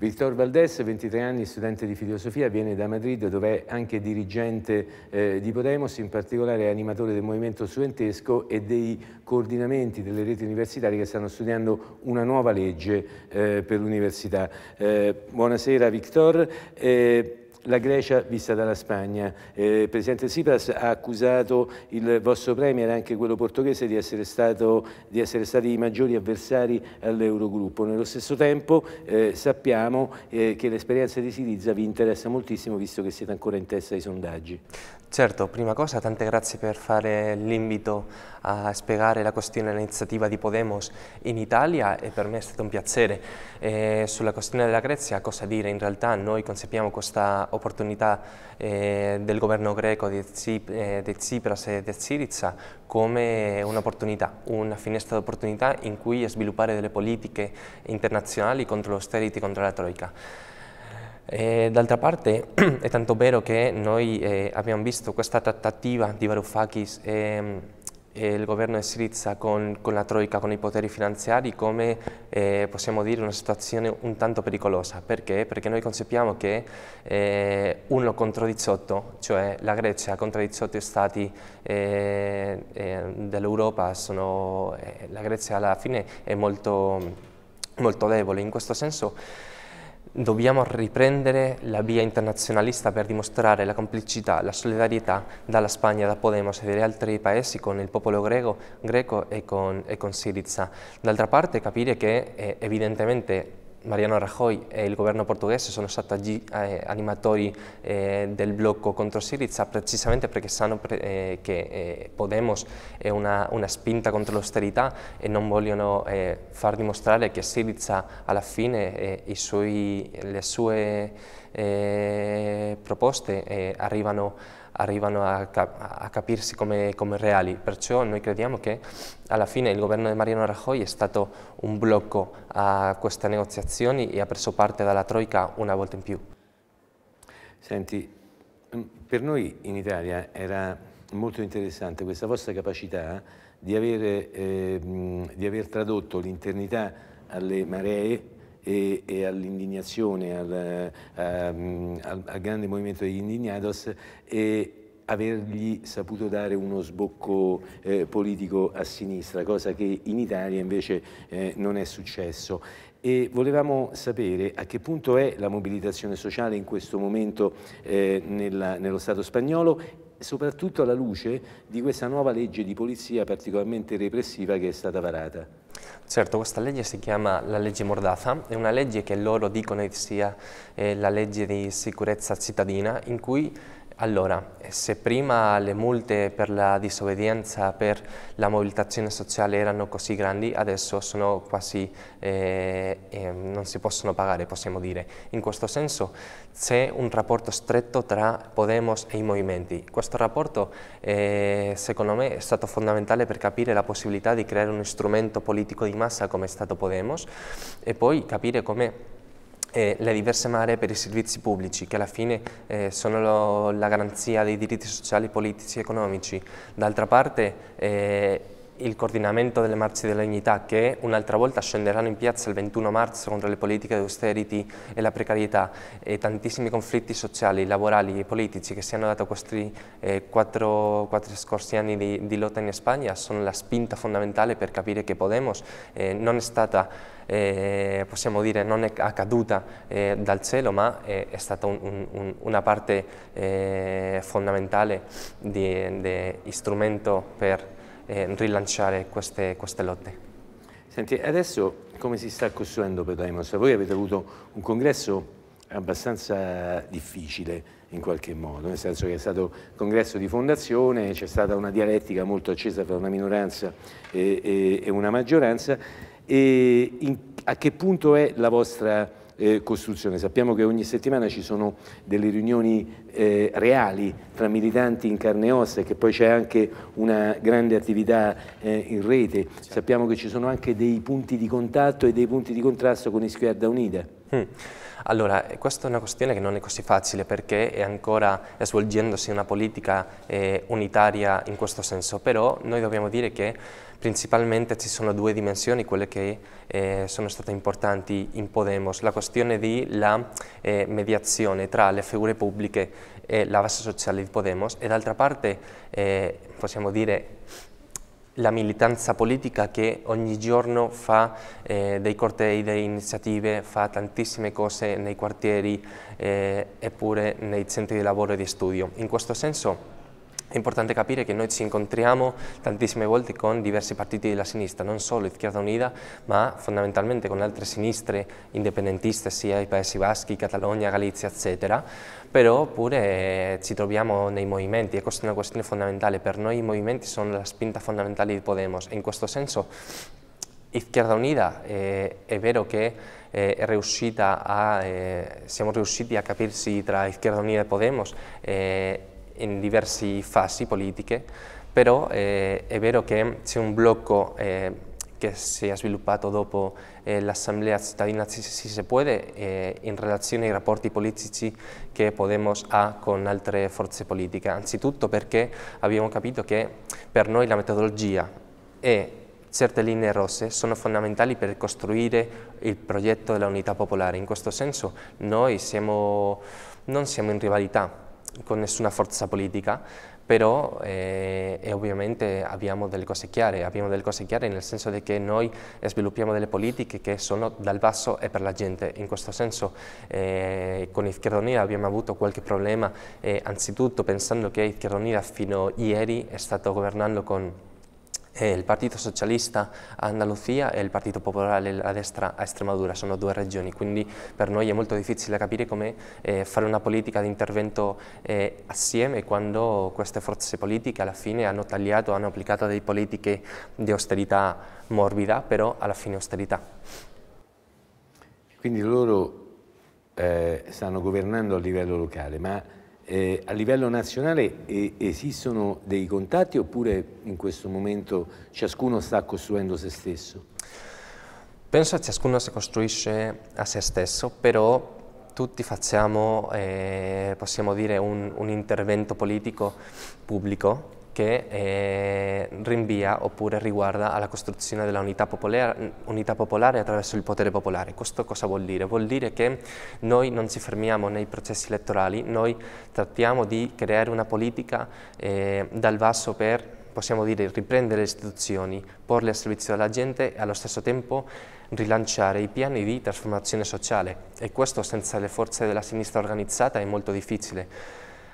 Victor Valdés, 23 anni, studente di filosofia, viene da Madrid dove è anche dirigente eh, di Podemos, in particolare è animatore del movimento studentesco e dei coordinamenti delle reti universitarie che stanno studiando una nuova legge eh, per l'università. Eh, buonasera Victor. Eh, la Grecia vista dalla Spagna. Eh, Presidente Tsipras ha accusato il vostro Premier, anche quello portoghese, di essere, stato, di essere stati i maggiori avversari all'Eurogruppo. Nello stesso tempo eh, sappiamo eh, che l'esperienza di Siriza vi interessa moltissimo visto che siete ancora in testa ai sondaggi. Certo, prima cosa tante grazie per fare l'invito a spiegare la questione dell'iniziativa di Podemos in Italia e per me è stato un piacere. Eh, sulla questione della Grecia cosa dire? In realtà noi concepiamo questa opportunità eh, del governo greco di, eh, Tsipras e di Tsiriza come un'opportunità, una finestra d'opportunità in cui sviluppare delle politiche internazionali contro l'austerity, contro la troica. Eh, d'altra parte è tanto vero che noi eh, abbiamo visto questa trattativa di Varoufakis ehm, eh, il governo di Sirizza con, con, la Troica, con i poteri finanziari, come eh, possiamo dire una situazione un tanto pericolosa. Perché? Perché noi concepiamo che eh, uno contro 18, cioè la Grecia contro 18 stati eh, eh dell'Europa, eh, la Grecia alla fine è molto, molto debole in questo senso Dobbiamo riprendere la via internazionalista per dimostrare la complicità, la solidarietà dalla Spagna, da Podemos e dagli altri paesi con il popolo greco, greco e con, e con Siriza. D'altra parte capire che eh, evidentemente Mariano Rajoy e il governo portoghese sono stati eh, animatori eh, del blocco contro Siriza precisamente perché sanno eh, che Podemos è una, una spinta contro l'austerità e non vogliono far dimostrare che Siriza alla fine sui, le sue proposte arrivano arrivano a, cap a capirsi come, come, reali. Perciò noi crediamo che alla fine il governo di Mariano Rajoy è stato un blocco a queste negoziazioni e ha preso parte dalla Troica una volta in più. Senti, mm, per noi in Italia era molto interessante questa vostra capacità di aver, eh, di aver tradotto l'internità alle maree e, e all'indignazione, al, um, al, al, grande movimento degli indignados e avergli saputo dare uno sbocco eh, politico a sinistra, cosa che in Italia invece eh, non è successo e volevamo sapere a che punto è la mobilitazione sociale in questo momento eh, nella, nello Stato spagnolo soprattutto alla luce di questa nuova legge di polizia particolarmente repressiva che è stata varata. Certo, questa legge si chiama la legge Mordaza, è una legge che loro dicono sia eh, la legge di sicurezza cittadina in cui allora, se prima le multe per la disobbedienza, per la mobilitazione sociale erano così grandi, adesso sono quasi, eh, eh, non si possono pagare, possiamo dire. In questo senso c'è un rapporto stretto tra Podemos e i movimenti. Questo rapporto, eh, secondo me, è stato fondamentale per capire la possibilità di creare uno strumento politico di massa come è stato Podemos e poi capire come eh, le diverse mare per i servizi pubblici, che alla fine eh, sono lo, la garanzia dei diritti sociali, politici e economici. D'altra parte eh, il coordinamento delle marce della dignità che un'altra volta scenderanno in piazza il 21 marzo contro le politiche di austerity e la precarietà e tantissimi conflitti sociali, lavorali e politici che si hanno dato questi eh, quattro, quattro, scorsi anni di, di, lotta in Spagna sono la spinta fondamentale per capire che Podemos eh, non è stata, eh, possiamo dire, non è accaduta eh, dal cielo ma è, è stata un, un, una parte eh, fondamentale di, di strumento per eh, rilanciare queste, queste lotte. Senti, adesso come si sta costruendo per Pedaimos? Voi avete avuto un congresso abbastanza difficile in qualche modo, nel senso che è stato congresso di fondazione, c'è stata una dialettica molto accesa tra una minoranza e, e, e una maggioranza. E in, a che punto è la vostra eh, costruzione. Sappiamo che ogni settimana ci sono delle riunioni eh, reali tra militanti in carne e ossa e che poi c'è anche una grande attività eh, in rete. Sì. Sappiamo che ci sono anche dei punti di contatto e dei punti di contrasto con Isquierda Unita. Mm. Allora, eh, questa è una questione che non è così facile perché è ancora svolgendosi una politica eh, unitaria in questo senso, però noi dobbiamo dire che principalmente ci sono due dimensioni, quelle che eh, sono state importanti in Podemos, la questione della eh, mediazione tra le figure pubbliche e la base sociale di Podemos e d'altra parte eh, possiamo dire la militanza politica che ogni giorno fa eh, dei cortei, delle iniziative, fa tantissime cose nei quartieri eh, eppure nei centri di lavoro e di studio. In questo senso è importante capire che noi ci incontriamo tantissime volte con diversi partiti della sinistra, non solo Izquierda Unida, ma fondamentalmente con altre sinistre indipendentiste, sia i Paesi Baschi, Catalogna, Galizia, eccetera, però pure ci troviamo nei movimenti, e ecco, questa è una questione fondamentale, per noi i movimenti sono la spinta fondamentale di Podemos, in questo senso Izquierda Unida eh, è vero che eh, è riuscita a, eh, siamo riusciti a capirsi tra Izquierda Unida e Podemos, eh, in diverse fasi politiche, però eh, è vero che c'è un blocco eh, che si è sviluppato dopo eh, l'Assemblea cittadina Si Se Puede in eh, relazione ai rapporti politici che Podemos ha con altre forze politiche. Anzitutto perché abbiamo capito che per noi la metodologia e certe linee rosse sono fondamentali per costruire il progetto dell'unità popolare. In questo senso noi siamo, non siamo in rivalità, con nessuna forza politica, però eh, ovviamente abbiamo delle cose chiare, abbiamo delle cose chiare nel senso che noi sviluppiamo delle politiche che sono dal basso e per la gente, in questo senso eh, con Izquierda Unida abbiamo avuto qualche problema eh, anzitutto pensando che Izquierda Unida fino a ieri è stato governando con eh, il Partito Socialista a Andalusia e il Partito Popolare a destra a Estremadura, sono due regioni, quindi per noi è molto difficile capire come eh, fare una politica di intervento eh, assieme quando queste forze politiche alla fine hanno tagliato, hanno applicato delle politiche di austerità morbida, però alla fine austerità. Quindi loro eh, stanno governando a livello locale, ma eh, a livello nazionale eh, esistono dei contatti oppure in questo momento ciascuno sta costruendo se stesso? Penso che ciascuno si costruisce a se stesso, però tutti facciamo, eh, possiamo dire, un, un intervento politico pubblico che eh, rinvia oppure riguarda alla costruzione dell'unità popolare, popolare, attraverso il potere popolare. Questo cosa vuol dire? Vuol dire che noi non ci fermiamo nei processi elettorali, noi trattiamo di creare una politica eh, dal basso per, possiamo dire, riprendere le istituzioni, porle a servizio della gente e allo stesso tempo rilanciare i piani di trasformazione sociale e questo senza le forze della sinistra organizzata è molto difficile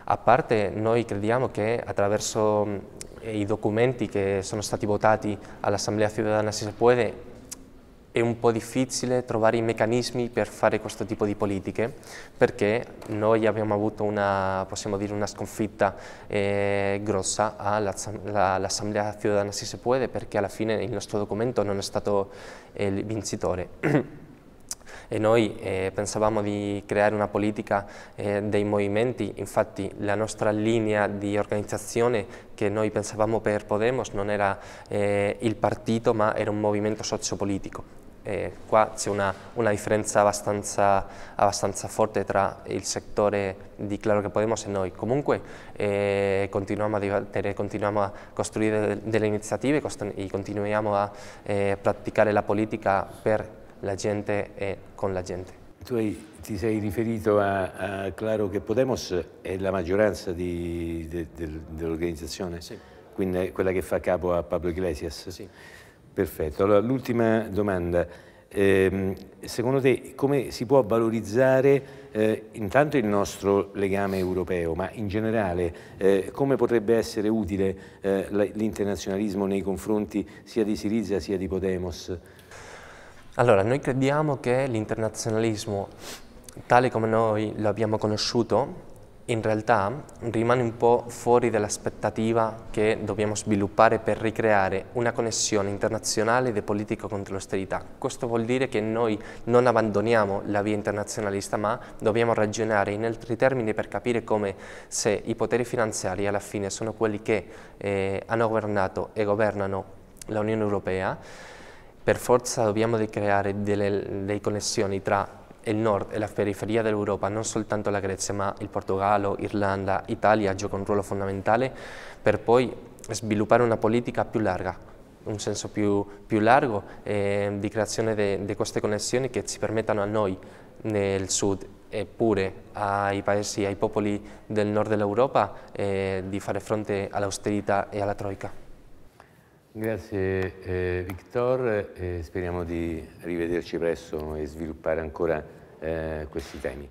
a parte noi crediamo che attraverso mm, i documenti che sono stati votati all'Assemblea Ciudadana si puede è un po' difficile trovare i meccanismi per fare questo tipo di politiche perché noi abbiamo avuto una, dire, una sconfitta eh, grossa all'Assemblea Ciudadana Si Se Puede perché alla fine il nostro documento non è stato eh, il vincitore. e noi eh, pensavamo di creare una politica eh, dei movimenti, infatti la nostra linea di organizzazione che noi pensavamo per Podemos non era eh, il partito ma era un movimento sociopolitico. Eh, qua c'è una, una, differenza abbastanza, abbastanza, forte tra il settore di Claro che Podemos e noi. Comunque eh, continuiamo a dibattere, continuiamo a costruire delle iniziative e continuiamo a eh, praticare la politica per la gente è con la gente. Tu hai, ti sei riferito a, a, Claro che Podemos è la maggioranza de, de, dell'organizzazione? Sì. Quindi quella che fa capo a Pablo Iglesias? Sì. Perfetto. Allora, l'ultima domanda. Eh, secondo te come si può valorizzare eh, intanto il nostro legame europeo, ma in generale eh, come potrebbe essere utile eh, l'internazionalismo nei confronti sia di Siriza sia di Podemos? Allora, noi crediamo che l'internazionalismo, tale come noi lo abbiamo conosciuto, in realtà rimane un po' fuori dall'aspettativa che dobbiamo sviluppare per ricreare una connessione internazionale di politico contro l'austerità. Questo vuol dire che noi non abbandoniamo la via internazionalista, ma dobbiamo ragionare in altri termini per capire come se i poteri finanziari alla fine sono quelli che eh, hanno governato e governano l'Unione Europea, per forza dobbiamo creare delle, delle connessioni tra il nord e la periferia dell'Europa, non soltanto la Grecia, ma il Portogallo, Irlanda, Italia giocano un ruolo fondamentale per poi sviluppare una politica più larga, un senso più, più largo eh, di creazione di queste connessioni che ci permettano a noi nel sud eppure ai paesi, ai popoli del nord dell'Europa eh, di fare fronte all'austerità e alla troica. Grazie eh, Victor, eh, speriamo di rivederci presto e sviluppare ancora eh, questi temi.